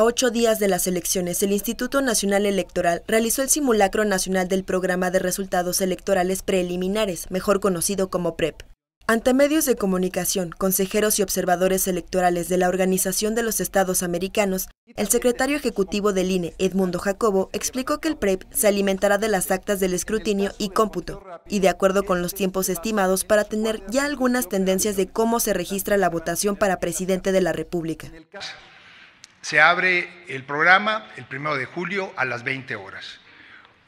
A ocho días de las elecciones, el Instituto Nacional Electoral realizó el simulacro nacional del Programa de Resultados Electorales Preliminares, mejor conocido como PREP. E Ante medios de comunicación, consejeros y observadores electorales de la Organización de los Estados Americanos, el secretario ejecutivo del INE, Edmundo Jacobo, explicó que el PREP e se alimentará de las actas del escrutinio y cómputo, y de acuerdo con los tiempos estimados para tener ya algunas tendencias de cómo se registra la votación para presidente de la República. Se abre el programa el primero de julio a las 20 horas.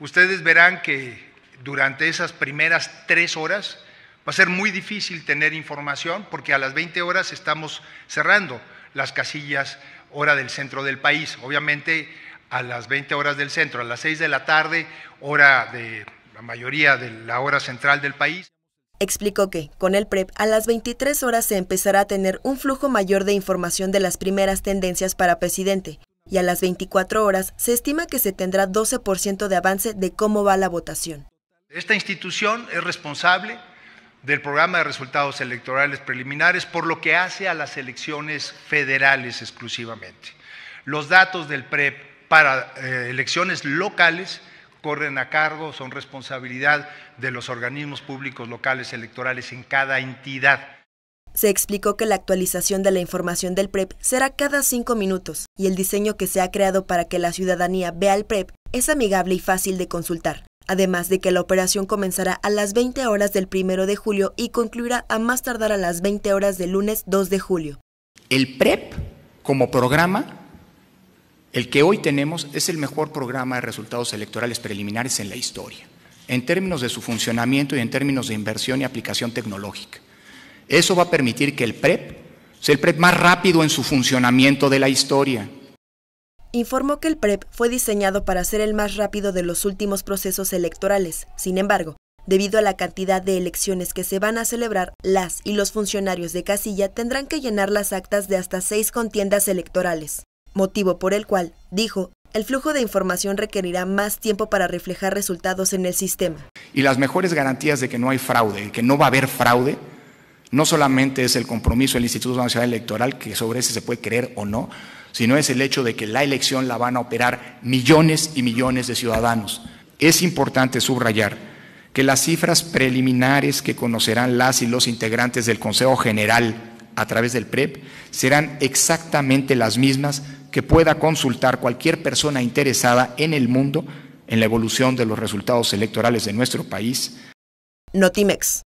Ustedes verán que durante esas primeras tres horas va a ser muy difícil tener información porque a las 20 horas estamos cerrando las casillas hora del centro del país. Obviamente a las 20 horas del centro, a las 6 de la tarde, hora de la mayoría de la hora central del país. Explicó que, con el PREP, a las 23 horas se empezará a tener un flujo mayor de información de las primeras tendencias para presidente, y a las 24 horas se estima que se tendrá 12% de avance de cómo va la votación. Esta institución es responsable del programa de resultados electorales preliminares por lo que hace a las elecciones federales exclusivamente. Los datos del PREP para eh, elecciones locales corren a cargo, son responsabilidad de los organismos públicos locales electorales en cada entidad. Se explicó que la actualización de la información del PREP será cada cinco minutos y el diseño que se ha creado para que la ciudadanía vea el PREP es amigable y fácil de consultar. Además de que la operación comenzará a las 20 horas del 1 de julio y concluirá a más tardar a las 20 horas del lunes 2 de julio. El PREP como programa el que hoy tenemos es el mejor programa de resultados electorales preliminares en la historia, en términos de su funcionamiento y en términos de inversión y aplicación tecnológica. Eso va a permitir que el PREP e sea el PREP e más rápido en su funcionamiento de la historia. Informó que el PREP e fue diseñado para ser el más rápido de los últimos procesos electorales. Sin embargo, Debido a la cantidad de elecciones que se van a celebrar, las y los funcionarios de casilla tendrán que llenar las actas de hasta seis contiendas electorales motivo por el cual, dijo, el flujo de información requerirá más tiempo para reflejar resultados en el sistema. Y las mejores garantías de que no hay fraude, que no va a haber fraude, no solamente es el compromiso del Instituto Nacional Electoral, que sobre ese se puede creer o no, sino es el hecho de que la elección la van a operar millones y millones de ciudadanos. Es importante subrayar que las cifras preliminares que conocerán las y los integrantes del Consejo General a través del PREP e serán exactamente las mismas que pueda consultar cualquier persona interesada en el mundo en la evolución de los resultados electorales de nuestro país. Notimex.